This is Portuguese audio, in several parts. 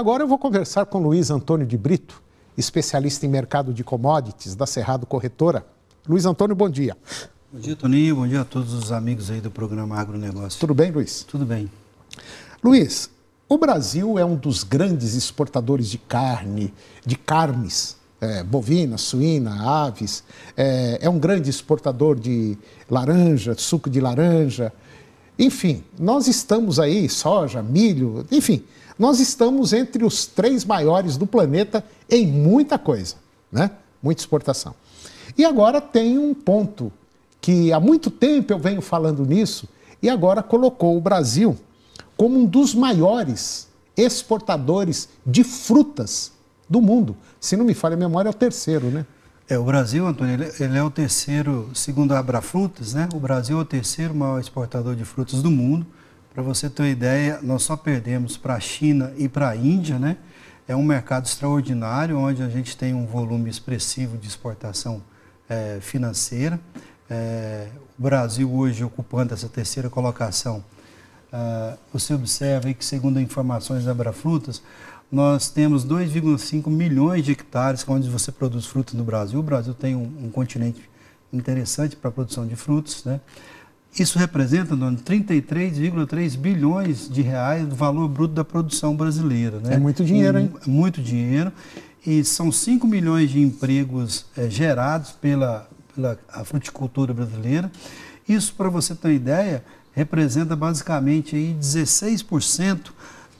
agora eu vou conversar com Luiz Antônio de Brito, especialista em mercado de commodities da Cerrado Corretora. Luiz Antônio, bom dia. Bom dia, Toninho. Bom dia a todos os amigos aí do programa Agronegócio. Tudo bem, Luiz? Tudo bem. Luiz, o Brasil é um dos grandes exportadores de carne, de carnes, é, bovina, suína, aves. É, é um grande exportador de laranja, suco de laranja. Enfim, nós estamos aí, soja, milho, enfim, nós estamos entre os três maiores do planeta em muita coisa, né? Muita exportação. E agora tem um ponto que há muito tempo eu venho falando nisso e agora colocou o Brasil como um dos maiores exportadores de frutas do mundo. Se não me falha a memória, é o terceiro, né? É, o Brasil, Antônio, ele, ele é o terceiro, segundo a Abrafrutas, né? O Brasil é o terceiro maior exportador de frutas do mundo. Para você ter uma ideia, nós só perdemos para a China e para a Índia, né? É um mercado extraordinário, onde a gente tem um volume expressivo de exportação é, financeira. É, o Brasil hoje ocupando essa terceira colocação. Ah, você observa que, segundo informações da Abrafrutas, nós temos 2,5 milhões de hectares onde você produz frutas no Brasil. O Brasil tem um, um continente interessante para a produção de frutos, né? Isso representa, Antônio, 33,3 bilhões de reais do valor bruto da produção brasileira. Né? É muito dinheiro, hein? Muito dinheiro. E são 5 milhões de empregos é, gerados pela, pela fruticultura brasileira. Isso, para você ter uma ideia, representa basicamente aí 16%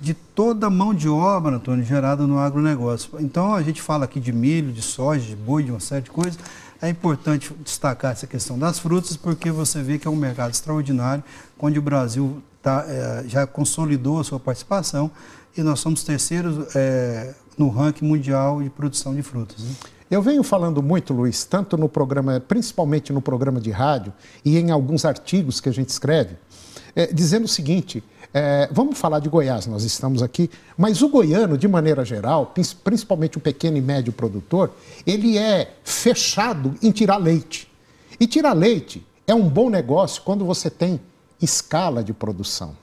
de toda a mão de obra, Antônio, gerada no agronegócio. Então, a gente fala aqui de milho, de soja, de boi, de uma série de coisas é importante destacar essa questão das frutas, porque você vê que é um mercado extraordinário, onde o Brasil tá, é, já consolidou a sua participação e nós somos terceiros é, no ranking mundial de produção de frutas. Né? Eu venho falando muito, Luiz, tanto no programa, principalmente no programa de rádio e em alguns artigos que a gente escreve, é, dizendo o seguinte: é, vamos falar de Goiás, nós estamos aqui, mas o goiano, de maneira geral, principalmente o pequeno e médio produtor, ele é fechado em tirar leite. E tirar leite é um bom negócio quando você tem escala de produção.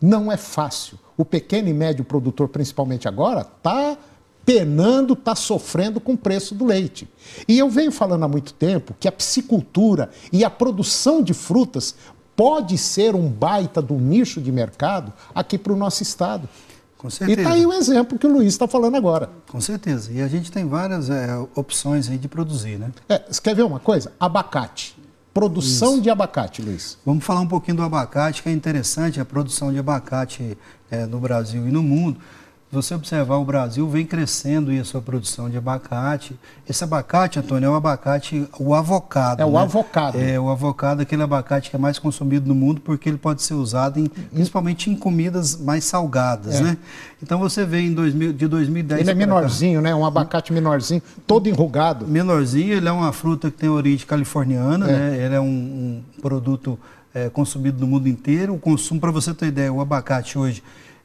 Não é fácil. O pequeno e médio produtor, principalmente agora, está penando, está sofrendo com o preço do leite. E eu venho falando há muito tempo que a piscicultura e a produção de frutas pode ser um baita do nicho de mercado aqui para o nosso Estado. Com tá certeza. E está aí o exemplo que o Luiz está falando agora. Com certeza. E a gente tem várias é, opções aí de produzir, né? É, você quer ver uma coisa? Abacate. Produção Isso. de abacate, Luiz. Vamos falar um pouquinho do abacate, que é interessante a produção de abacate é, no Brasil e no mundo você observar, o Brasil vem crescendo em a sua produção de abacate. Esse abacate, Antônio, é o abacate, o avocado. É o né? avocado. É o avocado, aquele abacate que é mais consumido no mundo, porque ele pode ser usado em, principalmente em comidas mais salgadas, é. né? Então você vê em 2000, de 2010... Ele é menorzinho, cá. né? Um abacate menorzinho, todo enrugado. Menorzinho, ele é uma fruta que tem origem californiana, é. né? Ele é um, um produto é, consumido no mundo inteiro. O consumo, para você ter ideia, o abacate hoje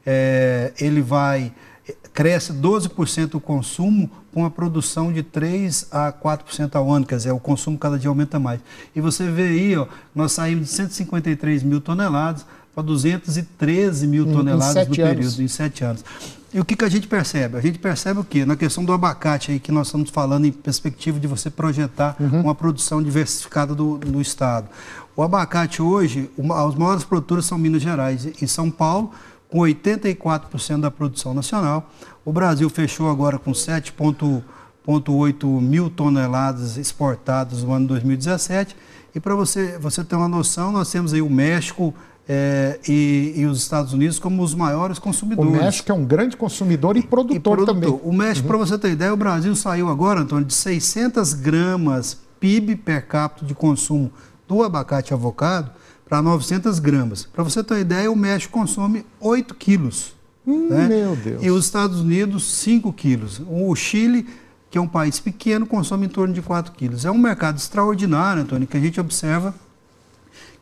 é, ele vai é, cresce 12% o consumo com a produção de 3 a 4% ao ano, quer dizer, o consumo cada dia aumenta mais. E você vê aí, ó, nós saímos de 153 mil toneladas para 213 mil toneladas em no período, em sete anos. E o que, que a gente percebe? A gente percebe o quê? Na questão do abacate aí, que nós estamos falando em perspectiva de você projetar uhum. uma produção diversificada do, do Estado. O abacate hoje, uma, os maiores produtores são Minas Gerais e São Paulo, com 84% da produção nacional. O Brasil fechou agora com 7,8 mil toneladas exportadas no ano 2017. E para você, você ter uma noção, nós temos aí o México é, e, e, os Estados Unidos como os maiores consumidores. O México é um grande consumidor e produtor, e produtor. também. O México, uhum. para você ter ideia, o Brasil saiu agora, Antônio, de 600 gramas PIB per capita de consumo do abacate avocado para 900 gramas. Para você ter uma ideia, o México consome 8 quilos. Hum, né? Meu Deus. E os Estados Unidos, 5 quilos. O Chile, que é um país pequeno, consome em torno de 4 quilos. É um mercado extraordinário, Antônio, que a gente observa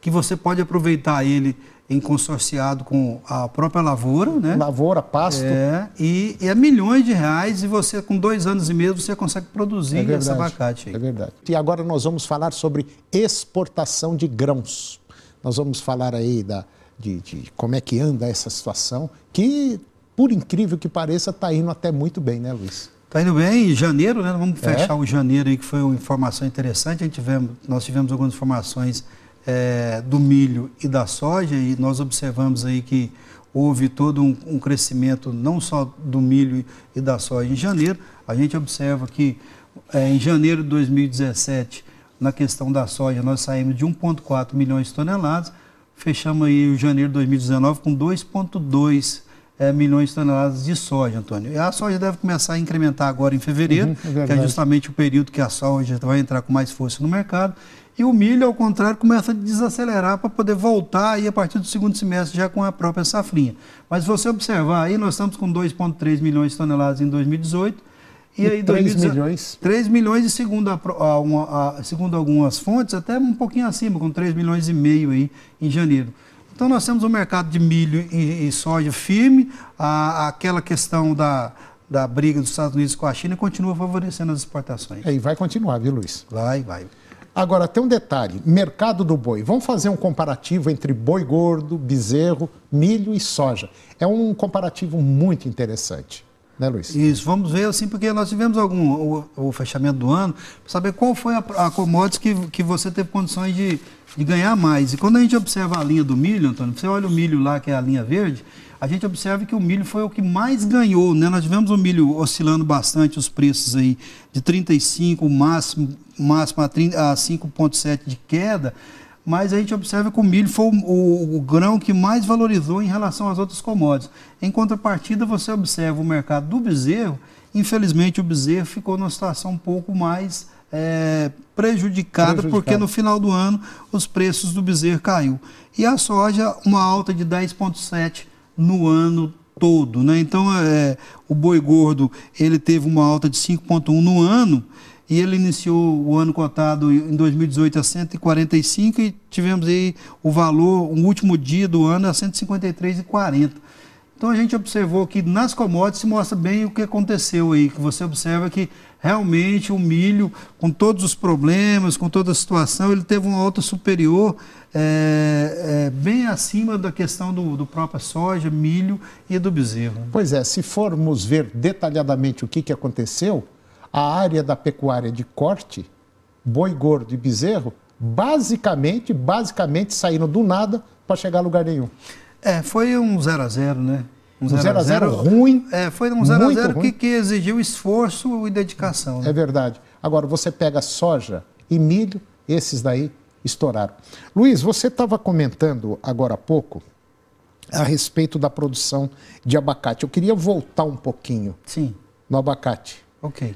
que você pode aproveitar ele em consorciado com a própria lavoura, né? Lavoura, pasto. É, e, e é milhões de reais e você, com dois anos e meio, você consegue produzir é verdade, esse abacate aí. É verdade. E agora nós vamos falar sobre exportação de grãos. Nós vamos falar aí da, de, de como é que anda essa situação, que, por incrível que pareça, está indo até muito bem, né, Luiz? Está indo bem, em janeiro, né? Vamos é. fechar é. o janeiro aí, que foi uma informação interessante. A gente tivemos, nós tivemos algumas informações é, do milho e da soja, e nós observamos aí que houve todo um, um, crescimento não só do milho e da soja em janeiro. A gente observa que é, em janeiro de 2017 na questão da soja, nós saímos de 1,4 milhões de toneladas, fechamos aí o janeiro de 2019 com 2,2 é, eh, milhões de toneladas de soja, Antônio. E a soja deve começar a incrementar agora em fevereiro, uhum, é que é justamente o período que a soja vai entrar com mais força no mercado. E o milho, ao contrário, começa a desacelerar para poder voltar aí a partir do segundo semestre já com a própria safrinha. Mas você observar aí, nós estamos com 2,3 milhões de toneladas em 2018 e aí, 3 2000, milhões. 3 milhões, e segundo, a, a, a, segundo algumas fontes, até um pouquinho acima, com 3 milhões e meio aí em janeiro. Então nós temos um mercado de milho e, e soja firme, a, aquela questão da, da briga dos Estados Unidos com a China continua favorecendo as exportações. É, e vai continuar, viu, Luiz? Vai, vai. Agora, tem um detalhe: mercado do boi. Vamos fazer um comparativo entre boi gordo, bezerro, milho e soja. É um comparativo muito interessante né, Luiz? Isso, vamos ver assim, porque nós tivemos algum o, o fechamento do ano, para saber qual foi a, a commodities que, que você teve condições de, de ganhar mais. E quando a gente observa a linha do milho, Antônio, você olha o milho lá, que é a linha verde, a gente observa que o milho foi o que mais ganhou, né? Nós tivemos o milho oscilando bastante os preços aí, de 35, máximo, máximo a, a 5,7 de queda mas a gente observa que o milho foi o, o, o, grão que mais valorizou em relação às outras commodities. Em contrapartida, você observa o mercado do bezerro, infelizmente o bezerro ficou numa situação um pouco mais é, prejudicada, prejudicada, porque no final do ano os preços do bezerro caiu. E a soja, uma alta de 10,7% no ano todo. Né? Então, é, o boi gordo ele teve uma alta de 5,1% no ano, e ele iniciou o ano cotado em 2018 a 145 e tivemos aí o valor, o último dia do ano a 153,40. Então a gente observou que nas commodities se mostra bem o que aconteceu aí, que você observa que realmente o milho, com todos os problemas, com toda a situação, ele teve uma alta superior, é, é, bem acima da questão do, do próprio soja, milho e do bezerro. Né? Pois é, se formos ver detalhadamente o que, que aconteceu, a área da pecuária de corte, boi gordo e bezerro, basicamente, basicamente saíram do nada para chegar a lugar nenhum. É, foi um 0 a 0 né? Um 0 a 0 ruim. É, foi um 0 a 0 que, que exigiu esforço e dedicação. Né? É verdade. Agora, você pega soja e milho, esses daí estouraram. Luiz, você estava comentando agora há pouco a respeito da produção de abacate. Eu queria voltar um pouquinho Sim. no abacate. Ok.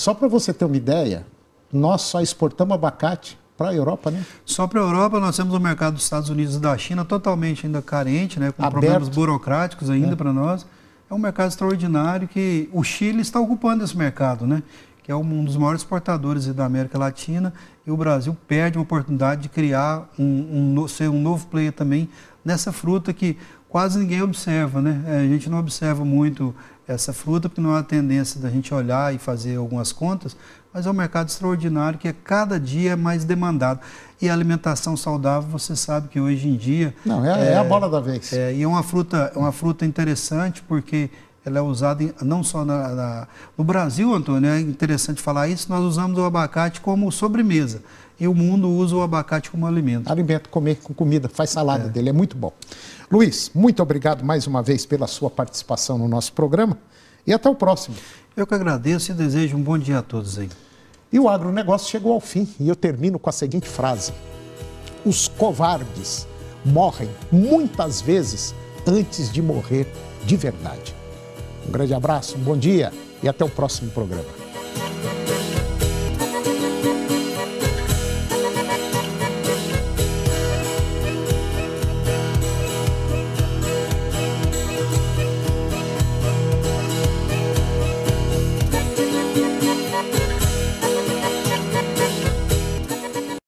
Só para você ter uma ideia, nós só exportamos abacate para a Europa, né? Só para a Europa, nós temos o mercado dos Estados Unidos e da China totalmente ainda carente, né? com Aberto. problemas burocráticos ainda é. para nós. É um mercado extraordinário que o Chile está ocupando esse mercado, né? que é um dos maiores exportadores da América Latina, e o Brasil perde uma oportunidade de criar um, um ser um novo player também nessa fruta que quase ninguém observa, né? É, a gente não observa muito essa fruta, porque não há é tendência da gente olhar e fazer algumas contas, mas é um mercado extraordinário que é cada dia mais demandado. E a alimentação saudável, você sabe que hoje em dia... Não, é, é, é a é, bola da vez. É, e é uma fruta, uma fruta interessante, porque ela é usada não só na, na, no Brasil, Antônio, é interessante falar isso, nós usamos o abacate como sobremesa. E o mundo usa o abacate como alimento. Alimento, comer com comida, faz salada é. dele, é muito bom. Luiz, muito obrigado mais uma vez pela sua participação no nosso programa e até o próximo. Eu que agradeço e desejo um bom dia a todos aí. E o agronegócio chegou ao fim e eu termino com a seguinte frase: Os covardes morrem muitas vezes antes de morrer de verdade. Um grande abraço, um bom dia e até o próximo programa.